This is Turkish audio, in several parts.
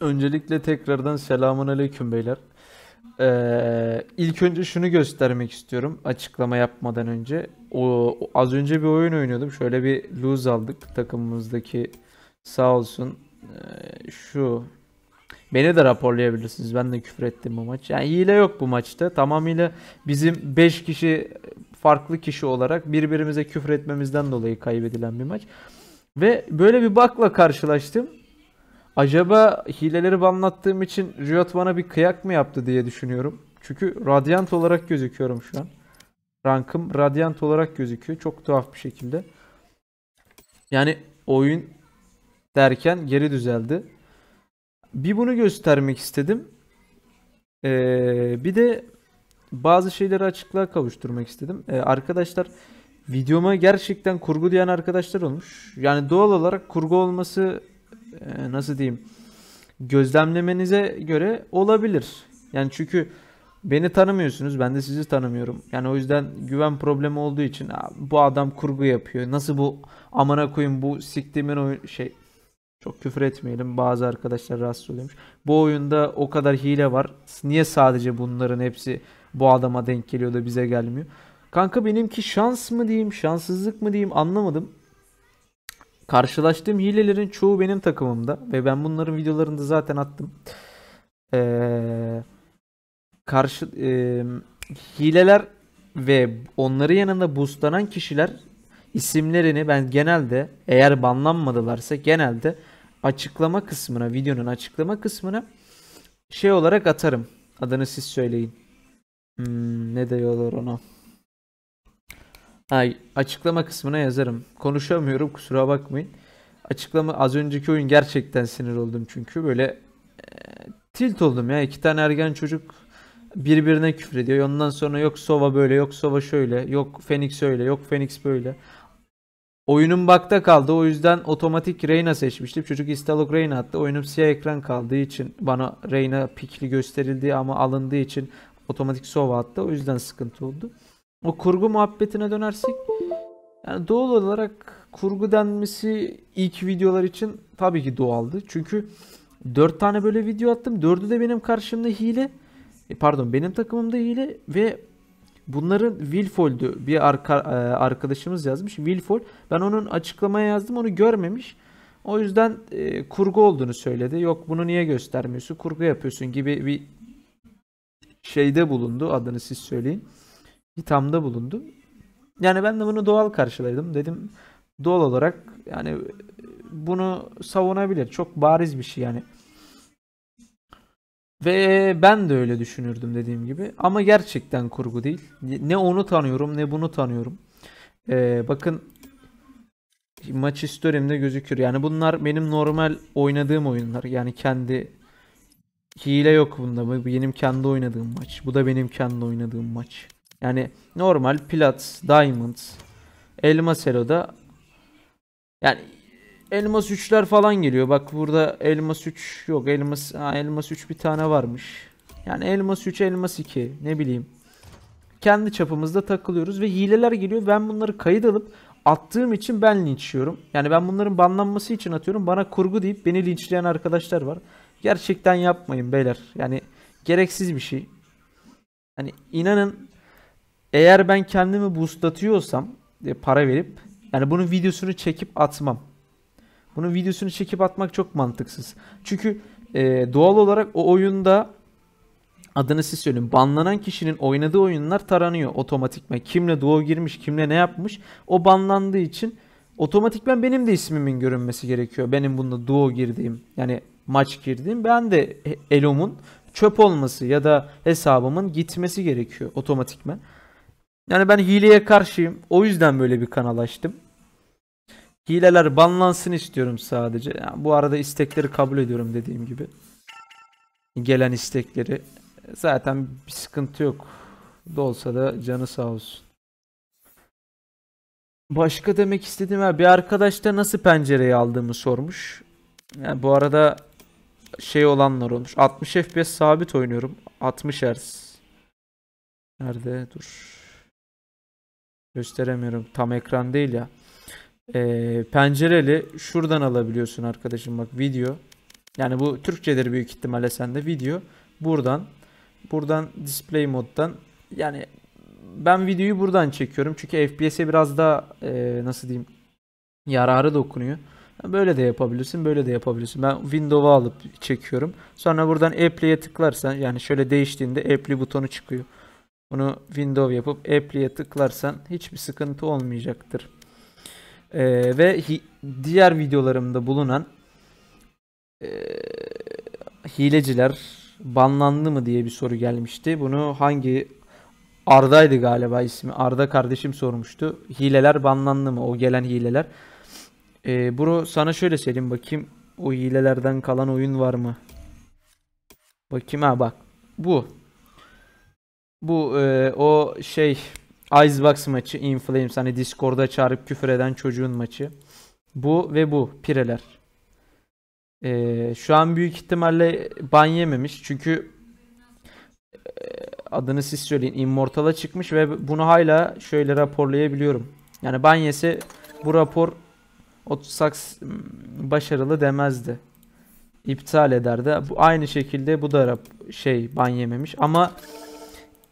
Öncelikle tekrardan selamun aleyküm beyler. Ee, ilk önce şunu göstermek istiyorum açıklama yapmadan önce. O, az önce bir oyun oynuyordum. Şöyle bir lose aldık takımımızdaki sağ olsun. Ee, şu beni de raporlayabilirsiniz. Ben de küfür ettim bu maç. Yani hile yok bu maçta. Tamamıyla bizim 5 kişi farklı kişi olarak birbirimize küfür etmemizden dolayı kaybedilen bir maç. Ve böyle bir bakla karşılaştım Acaba hileleri anlattığım için Riot bana bir kıyak mı yaptı diye düşünüyorum. Çünkü Radiant olarak gözüküyorum şu an. Rankım Radiant olarak gözüküyor. Çok tuhaf bir şekilde. Yani oyun derken geri düzeldi. Bir bunu göstermek istedim. Ee, bir de bazı şeyleri açıklığa kavuşturmak istedim. Ee, arkadaşlar videoma gerçekten kurgu diyen arkadaşlar olmuş. Yani doğal olarak kurgu olması e, nasıl diyeyim gözlemlemenize göre olabilir. Yani çünkü beni tanımıyorsunuz ben de sizi tanımıyorum. Yani o yüzden güven problemi olduğu için bu adam kurgu yapıyor. Nasıl bu amına koyayım bu siktimin oyun şey çok küfür etmeyelim bazı arkadaşlar rahatsız oluyormuş. Bu oyunda o kadar hile var. Niye sadece bunların hepsi bu adama denk geliyor da bize gelmiyor? Kanka benimki şans mı diyeyim şanssızlık mı diyeyim anlamadım. Karşılaştığım hilelerin çoğu benim takımımda ve ben bunların videolarını da zaten attım. Ee, karşı e, hileler ve onları yanında boostlanan kişiler isimlerini ben genelde eğer banlanmadılarsa genelde açıklama kısmına videonun açıklama kısmına şey olarak atarım. Adını siz söyleyin. Hmm, ne diyorlar ona? Ay, açıklama kısmına yazarım. Konuşamıyorum kusura bakmayın. Açıklama az önceki oyun gerçekten sinir oldum çünkü böyle e, tilt oldum ya. iki tane ergen çocuk birbirine küfür ediyor. Ondan sonra yok Sova böyle, yok Sova şöyle, yok Phoenix öyle, yok Phoenix böyle. Oyunum bakta kaldı. O yüzden otomatik Reyna seçmiştim. Çocuk istalok Reyna attı. Oyunum siyah ekran kaldığı için bana Reyna pikli gösterildi ama alındığı için otomatik Sova attı. O yüzden sıkıntı oldu o kurgu muhabbetine dönersek yani doğal olarak kurgu denmesi ilk videolar için tabii ki doğaldı. Çünkü 4 tane böyle video attım. 4'ü de benim karşımda hile. E pardon benim takımımda hile ve bunların Wilfold'u bir arka, e, arkadaşımız yazmış. Wilfold. Ben onun açıklamaya yazdım onu görmemiş. O yüzden e, kurgu olduğunu söyledi. Yok bunu niye göstermiyorsun? Kurgu yapıyorsun gibi bir şeyde bulundu. Adını siz söyleyin hitamda bulundu. Yani ben de bunu doğal karşıladım. Dedim doğal olarak yani bunu savunabilir. Çok bariz bir şey yani. Ve ben de öyle düşünürdüm dediğim gibi. Ama gerçekten kurgu değil. Ne onu tanıyorum ne bunu tanıyorum. Ee, bakın maç historimde gözükür. Yani bunlar benim normal oynadığım oyunlar. Yani kendi hile yok bunda. Bu benim kendi oynadığım maç. Bu da benim kendi oynadığım maç. Yani normal plat, diamond, elmas eloda yani elmas 3'ler falan geliyor. Bak burada elmas 3 yok. Elmas ha, elmas 3 bir tane varmış. Yani elmas 3, elmas 2 ne bileyim. Kendi çapımızda takılıyoruz ve hileler geliyor. Ben bunları kayıt alıp attığım için ben linçliyorum. Yani ben bunların banlanması için atıyorum. Bana kurgu deyip beni linçleyen arkadaşlar var. Gerçekten yapmayın beyler. Yani gereksiz bir şey. Hani inanın eğer ben kendimi boostlatıyorsam e, para verip yani bunun videosunu çekip atmam. Bunun videosunu çekip atmak çok mantıksız. Çünkü e, doğal olarak o oyunda adını siz söyleyin. Banlanan kişinin oynadığı oyunlar taranıyor otomatikmen. Kimle doğu girmiş, kimle ne yapmış. O banlandığı için otomatikmen benim de ismimin görünmesi gerekiyor. Benim bunda duo girdiğim yani maç girdiğim ben de e, Elom'un çöp olması ya da hesabımın gitmesi gerekiyor otomatikmen. Yani ben hileye karşıyım. O yüzden böyle bir kanal açtım. Hileler banlansın istiyorum sadece. Yani bu arada istekleri kabul ediyorum dediğim gibi. Gelen istekleri. Zaten bir sıkıntı yok. Da da canı sağ olsun. Başka demek istediğim ya bir arkadaş da nasıl pencereyi aldığımı sormuş. Yani bu arada şey olanlar olmuş. 60 FPS sabit oynuyorum. 60 Hz. Nerede? Dur gösteremiyorum. Tam ekran değil ya. E, pencereli şuradan alabiliyorsun arkadaşım bak video. Yani bu Türkçedir büyük ihtimalle sende video. Buradan buradan display moddan yani ben videoyu buradan çekiyorum. Çünkü FPS'e biraz daha e, nasıl diyeyim yararı dokunuyor. Böyle de yapabilirsin, böyle de yapabilirsin. Ben Windows'a alıp çekiyorum. Sonra buradan apply'e tıklarsan yani şöyle değiştiğinde Apply butonu çıkıyor. Bunu window yapıp apply'e tıklarsan hiçbir sıkıntı olmayacaktır. Ee, ve diğer videolarımda bulunan e, hileciler banlandı mı diye bir soru gelmişti. Bunu hangi Arda'ydı galiba ismi. Arda kardeşim sormuştu. Hileler banlandı mı? O gelen hileler. Ee, bro sana şöyle söyleyeyim bakayım. O hilelerden kalan oyun var mı? Bakayım ha bak. Bu. Bu e, o şey Icebox maçı In Flames hani Discord'a çağırıp küfür eden çocuğun maçı. Bu ve bu pireler. E, şu an büyük ihtimalle ban yememiş çünkü e, adını siz söyleyin Immortal'a çıkmış ve bunu hala şöyle raporlayabiliyorum. Yani ban yese bu rapor Otsaks hmm, başarılı demezdi. İptal ederdi. Bu aynı şekilde bu da şey ban yememiş ama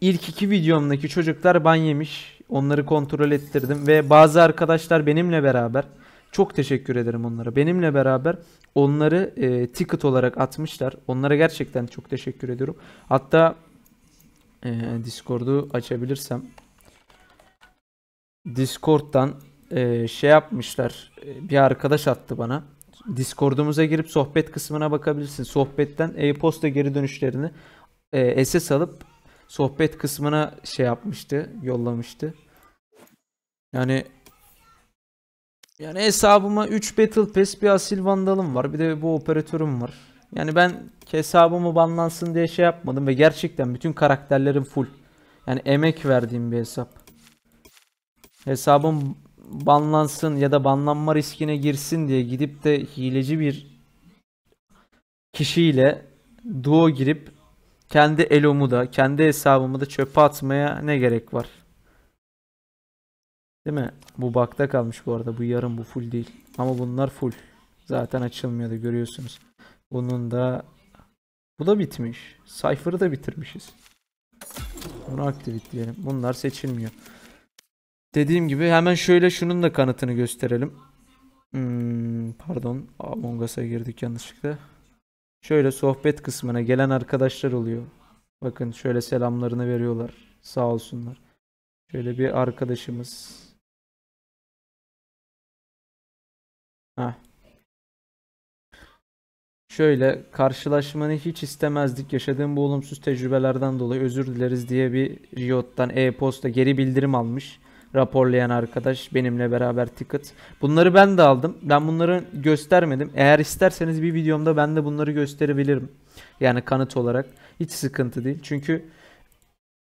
İlk iki videomdaki çocuklar ban yemiş. Onları kontrol ettirdim ve bazı arkadaşlar benimle beraber çok teşekkür ederim onlara. Benimle beraber onları e, ticket olarak atmışlar. Onlara gerçekten çok teşekkür ediyorum. Hatta e, Discord'u açabilirsem Discord'dan e, şey yapmışlar. E, bir arkadaş attı bana. Discord'umuza girip sohbet kısmına bakabilirsin. Sohbetten e-posta geri dönüşlerini e, SS alıp sohbet kısmına şey yapmıştı, yollamıştı. Yani yani hesabıma 3 Battle Pass bir asil vandalım var. Bir de bu operatörüm var. Yani ben hesabımı banlansın diye şey yapmadım ve gerçekten bütün karakterlerim full. Yani emek verdiğim bir hesap. Hesabım banlansın ya da banlanma riskine girsin diye gidip de hileci bir kişiyle duo girip kendi elomu da, kendi hesabımı da çöpe atmaya ne gerek var? Değil mi? Bu bakta kalmış bu arada. Bu yarım bu full değil. Ama bunlar full. Zaten açılmıyordu görüyorsunuz. Bunun da bu da bitmiş. Cypher'ı da bitirmişiz. Bunu aktif diyelim. Bunlar seçilmiyor. Dediğim gibi hemen şöyle şunun da kanıtını gösterelim. Hmm, pardon Among Us'a girdik yanlışlıkla. Şöyle sohbet kısmına gelen arkadaşlar oluyor. Bakın şöyle selamlarını veriyorlar. Sağ olsunlar. Şöyle bir arkadaşımız. Heh. Şöyle karşılaşmanı hiç istemezdik. Yaşadığım bu olumsuz tecrübelerden dolayı özür dileriz diye bir Riot'tan e-posta geri bildirim almış raporlayan arkadaş benimle beraber ticket. Bunları ben de aldım. Ben bunları göstermedim. Eğer isterseniz bir videomda ben de bunları gösterebilirim. Yani kanıt olarak. Hiç sıkıntı değil. Çünkü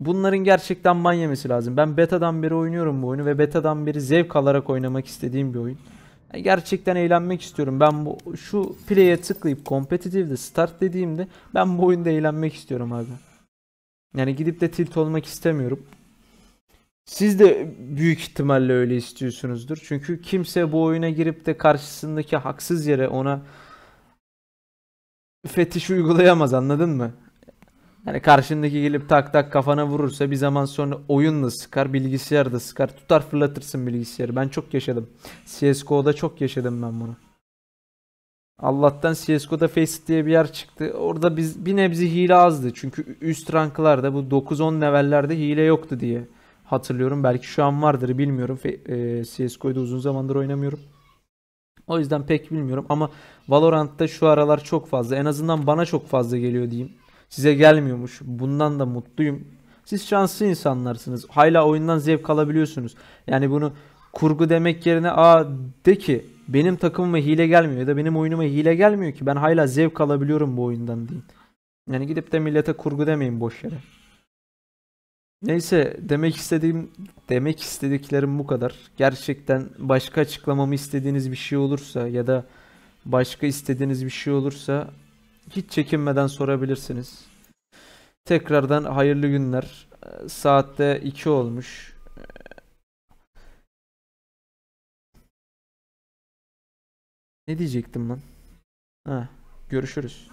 bunların gerçekten manyemesi lazım. Ben betadan beri oynuyorum bu oyunu ve betadan beri zevk alarak oynamak istediğim bir oyun. E, gerçekten eğlenmek istiyorum. Ben bu şu play'e tıklayıp kompetitifde start dediğimde ben bu oyunda eğlenmek istiyorum abi. Yani gidip de tilt olmak istemiyorum. Siz de büyük ihtimalle öyle istiyorsunuzdur. Çünkü kimse bu oyuna girip de karşısındaki haksız yere ona fetiş uygulayamaz anladın mı? Yani karşındaki gelip tak tak kafana vurursa bir zaman sonra oyun da sıkar, bilgisayar da sıkar. Tutar fırlatırsın bilgisayarı. Ben çok yaşadım. CSGO'da çok yaşadım ben bunu. Allah'tan CSGO'da Face diye bir yer çıktı. Orada biz bir nebze hile azdı. Çünkü üst ranklarda bu 9-10 levellerde hile yoktu diye hatırlıyorum. Belki şu an vardır bilmiyorum. E, CSGO'da uzun zamandır oynamıyorum. O yüzden pek bilmiyorum ama Valorant'ta şu aralar çok fazla. En azından bana çok fazla geliyor diyeyim. Size gelmiyormuş. Bundan da mutluyum. Siz şanslı insanlarsınız. Hala oyundan zevk alabiliyorsunuz. Yani bunu kurgu demek yerine aa de ki benim takımıma hile gelmiyor ya da benim oyunuma hile gelmiyor ki ben hala zevk alabiliyorum bu oyundan deyin. Yani gidip de millete kurgu demeyin boş yere. Neyse demek istediğim demek istediklerim bu kadar. Gerçekten başka açıklamamı istediğiniz bir şey olursa ya da başka istediğiniz bir şey olursa hiç çekinmeden sorabilirsiniz. Tekrardan hayırlı günler. Saatte 2 olmuş. Ne diyecektim ben? Ha, görüşürüz.